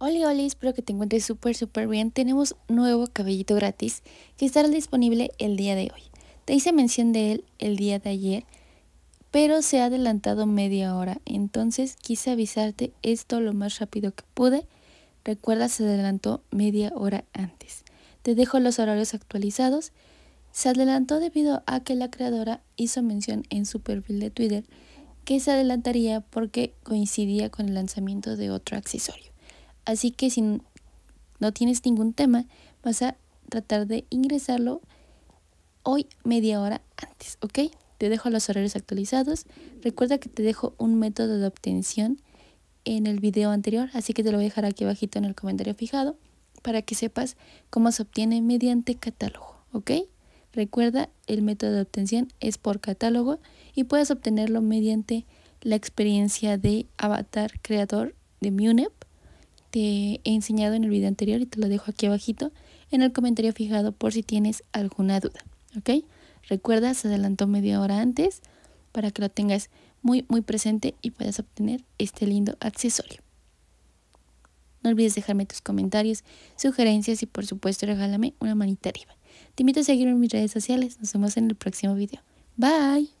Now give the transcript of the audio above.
Hola, hola, espero que te encuentres súper, súper bien. Tenemos nuevo cabellito gratis que estará disponible el día de hoy. Te hice mención de él el día de ayer, pero se ha adelantado media hora, entonces quise avisarte esto lo más rápido que pude. Recuerda, se adelantó media hora antes. Te dejo los horarios actualizados se adelantó debido a que la creadora hizo mención en su perfil de Twitter que se adelantaría porque coincidía con el lanzamiento de otro accesorio. Así que si no tienes ningún tema, vas a tratar de ingresarlo hoy media hora antes, ¿ok? Te dejo los horarios actualizados. Recuerda que te dejo un método de obtención en el video anterior, así que te lo voy a dejar aquí abajito en el comentario fijado para que sepas cómo se obtiene mediante catálogo, ¿ok? Recuerda, el método de obtención es por catálogo y puedes obtenerlo mediante la experiencia de avatar creador de MUNEP. Te he enseñado en el video anterior y te lo dejo aquí abajito en el comentario fijado por si tienes alguna duda. ¿Ok? Recuerda, se adelantó media hora antes para que lo tengas muy, muy presente y puedas obtener este lindo accesorio. No olvides dejarme tus comentarios, sugerencias y por supuesto regálame una manita arriba. Te invito a seguirme en mis redes sociales. Nos vemos en el próximo video. Bye.